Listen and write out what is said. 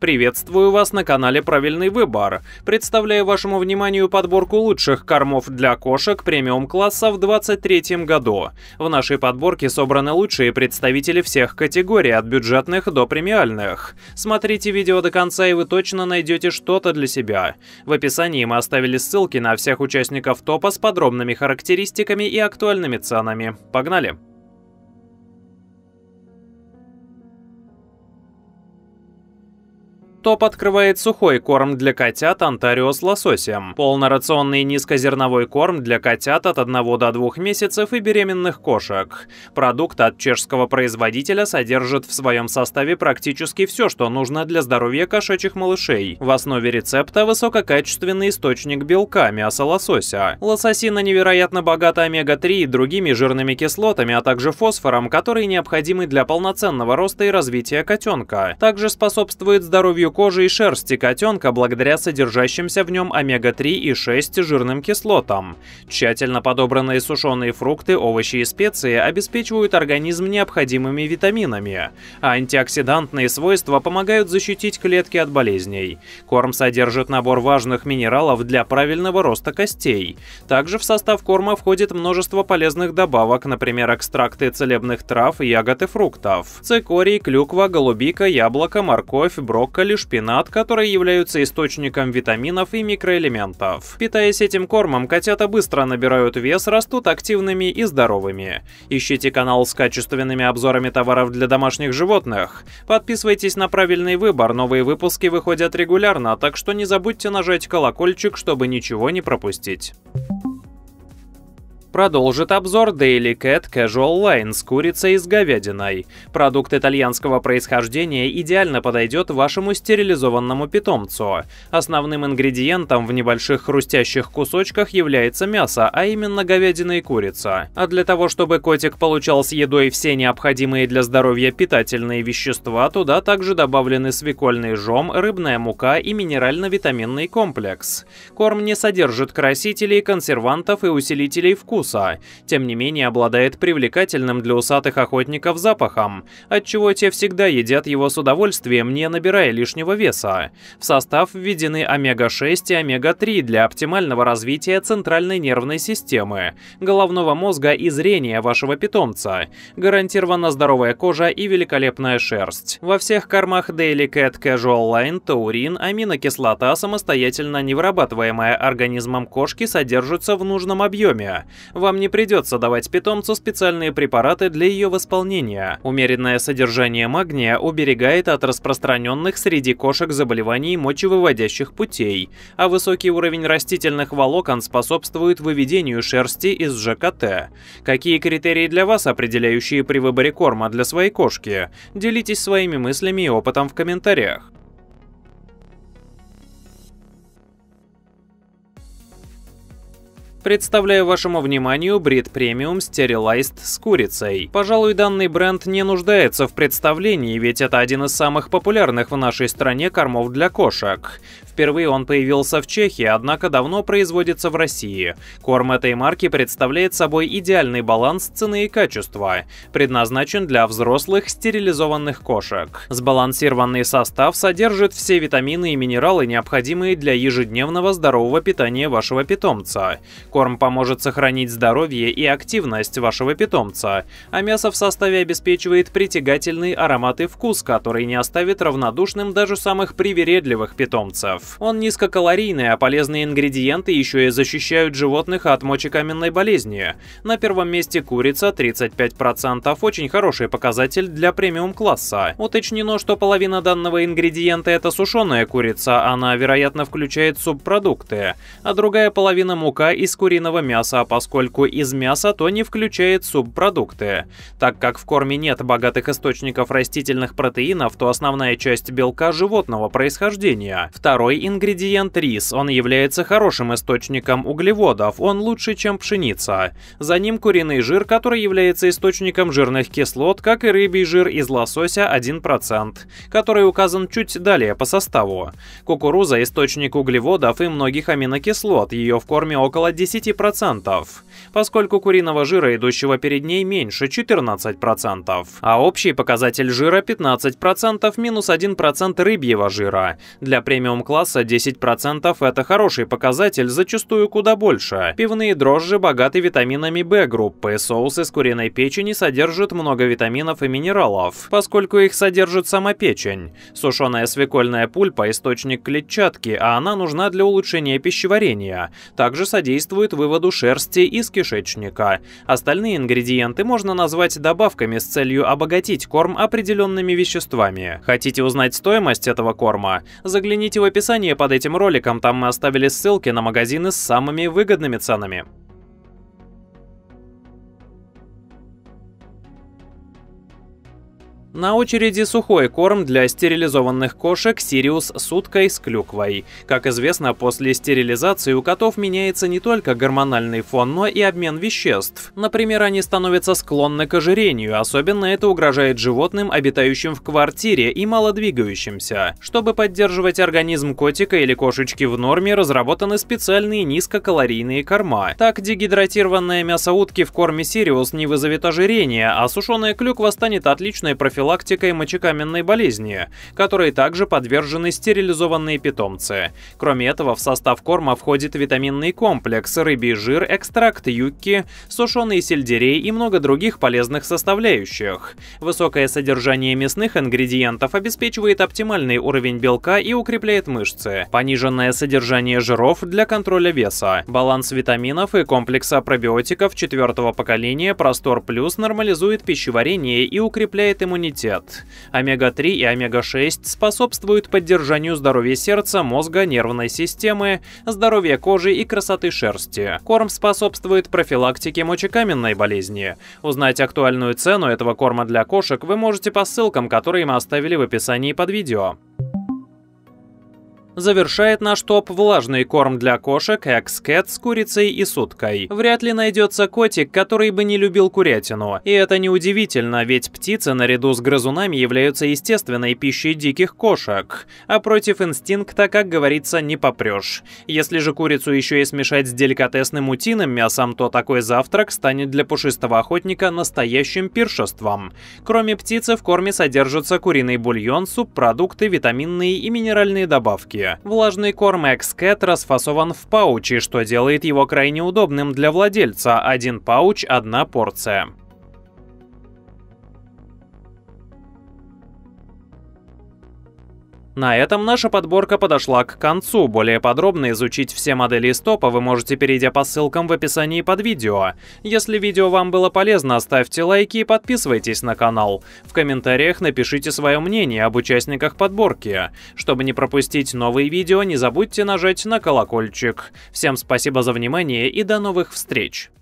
Приветствую вас на канале «Правильный выбор». Представляю вашему вниманию подборку лучших кормов для кошек премиум-класса в 2023 году. В нашей подборке собраны лучшие представители всех категорий, от бюджетных до премиальных. Смотрите видео до конца и вы точно найдете что-то для себя. В описании мы оставили ссылки на всех участников топа с подробными характеристиками и актуальными ценами. Погнали! Топ открывает сухой корм для котят Антарио с лососем, полнорационный низкозерновой корм для котят от 1 до 2 месяцев и беременных кошек. Продукт от чешского производителя содержит в своем составе практически все, что нужно для здоровья кошачьих малышей. В основе рецепта высококачественный источник белка, мяса лосося. Лососина невероятно богата омега-3 и другими жирными кислотами, а также фосфором, которые необходимы для полноценного роста и развития котенка. Также способствует здоровью здоровью кожи и шерсти котенка благодаря содержащимся в нем омега-3 и 6 жирным кислотам. Тщательно подобранные сушеные фрукты, овощи и специи обеспечивают организм необходимыми витаминами, а антиоксидантные свойства помогают защитить клетки от болезней. Корм содержит набор важных минералов для правильного роста костей. Также в состав корма входит множество полезных добавок, например, экстракты целебных трав, ягод и фруктов. Цикорий, клюква, голубика, яблоко, морковь, брокколи, шпинат, которые являются источником витаминов и микроэлементов. Питаясь этим кормом, котята быстро набирают вес, растут активными и здоровыми. Ищите канал с качественными обзорами товаров для домашних животных. Подписывайтесь на правильный выбор, новые выпуски выходят регулярно, так что не забудьте нажать колокольчик, чтобы ничего не пропустить. Продолжит обзор Daily Cat Casual Line с курицей и с говядиной. Продукт итальянского происхождения идеально подойдет вашему стерилизованному питомцу. Основным ингредиентом в небольших хрустящих кусочках является мясо, а именно говядина и курица. А для того, чтобы котик получал с едой все необходимые для здоровья питательные вещества, туда также добавлены свекольный жом, рыбная мука и минерально-витаминный комплекс. Корм не содержит красителей, консервантов и усилителей вкуса вкуса, тем не менее обладает привлекательным для усатых охотников запахом, отчего те всегда едят его с удовольствием, не набирая лишнего веса. В состав введены омега-6 и омега-3 для оптимального развития центральной нервной системы, головного мозга и зрения вашего питомца. Гарантирована здоровая кожа и великолепная шерсть. Во всех кормах Daily Cat Casual Line таурин, аминокислота, самостоятельно не вырабатываемая организмом кошки, содержится в нужном объеме. Вам не придется давать питомцу специальные препараты для ее восполнения. Умеренное содержание магния уберегает от распространенных среди кошек заболеваний мочевыводящих путей, а высокий уровень растительных волокон способствует выведению шерсти из ЖКТ. Какие критерии для вас определяющие при выборе корма для своей кошки? Делитесь своими мыслями и опытом в комментариях. Представляю вашему вниманию Брит Премиум Стерилайст с курицей. Пожалуй, данный бренд не нуждается в представлении, ведь это один из самых популярных в нашей стране кормов для кошек. Впервые он появился в Чехии, однако давно производится в России. Корм этой марки представляет собой идеальный баланс цены и качества, предназначен для взрослых стерилизованных кошек. Сбалансированный состав содержит все витамины и минералы, необходимые для ежедневного здорового питания вашего питомца. Корм поможет сохранить здоровье и активность вашего питомца, а мясо в составе обеспечивает притягательный аромат и вкус, который не оставит равнодушным даже самых привередливых питомцев. Он низкокалорийный, а полезные ингредиенты еще и защищают животных от мочекаменной болезни. На первом месте курица 35%, очень хороший показатель для премиум-класса. Уточнено, что половина данного ингредиента это сушеная курица, она, вероятно, включает субпродукты, а другая половина мука из курицы куриного мяса, а поскольку из мяса то не включает субпродукты. Так как в корме нет богатых источников растительных протеинов, то основная часть белка животного происхождения. Второй ингредиент – рис. Он является хорошим источником углеводов, он лучше, чем пшеница. За ним куриный жир, который является источником жирных кислот, как и рыбий жир из лосося 1%, который указан чуть далее по составу. Кукуруза – источник углеводов и многих аминокислот, ее в корме около 10 10%, поскольку куриного жира, идущего перед ней, меньше 14%, а общий показатель жира 15% минус 1% рыбьего жира. Для премиум-класса 10% это хороший показатель, зачастую куда больше. Пивные дрожжи богаты витаминами В группы, соус с куриной печени содержат много витаминов и минералов, поскольку их содержит сама печень. Сушеная свекольная пульпа – источник клетчатки, а она нужна для улучшения пищеварения. Также содействует способствует выводу шерсти из кишечника. Остальные ингредиенты можно назвать добавками с целью обогатить корм определенными веществами. Хотите узнать стоимость этого корма? Загляните в описание под этим роликом, там мы оставили ссылки на магазины с самыми выгодными ценами. На очереди сухой корм для стерилизованных кошек «Сириус» с уткой с клюквой. Как известно, после стерилизации у котов меняется не только гормональный фон, но и обмен веществ. Например, они становятся склонны к ожирению, особенно это угрожает животным, обитающим в квартире и малодвигающимся. Чтобы поддерживать организм котика или кошечки в норме, разработаны специальные низкокалорийные корма. Так, дегидратированное мясо утки в корме «Сириус» не вызовет ожирения, а сушеная клюква станет отличной профилактикой профилактикой мочекаменной болезни, которой также подвержены стерилизованные питомцы. Кроме этого, в состав корма входит витаминный комплекс, рыбий жир, экстракт юкки, сушеные сельдерей и много других полезных составляющих. Высокое содержание мясных ингредиентов обеспечивает оптимальный уровень белка и укрепляет мышцы, пониженное содержание жиров для контроля веса, баланс витаминов и комплекса пробиотиков четвертого поколения Простор Плюс нормализует пищеварение и укрепляет иммунитет иммунитет. Омега-3 и омега-6 способствуют поддержанию здоровья сердца, мозга, нервной системы, здоровья кожи и красоты шерсти. Корм способствует профилактике мочекаменной болезни. Узнать актуальную цену этого корма для кошек вы можете по ссылкам, которые мы оставили в описании под видео. Завершает наш топ влажный корм для кошек Экскет с курицей и суткой. Вряд ли найдется котик, который бы не любил курятину. И это неудивительно, ведь птицы наряду с грызунами являются естественной пищей диких кошек. А против инстинкта, как говорится, не попрешь. Если же курицу еще и смешать с деликатесным утиным мясом, то такой завтрак станет для пушистого охотника настоящим пиршеством. Кроме птицы в корме содержится куриный бульон, субпродукты, витаминные и минеральные добавки. Влажный корм X-Cat расфасован в паучи, что делает его крайне удобным для владельца. Один пауч – одна порция. На этом наша подборка подошла к концу. Более подробно изучить все модели из топа вы можете, перейдя по ссылкам в описании под видео. Если видео вам было полезно, ставьте лайки и подписывайтесь на канал. В комментариях напишите свое мнение об участниках подборки. Чтобы не пропустить новые видео, не забудьте нажать на колокольчик. Всем спасибо за внимание и до новых встреч!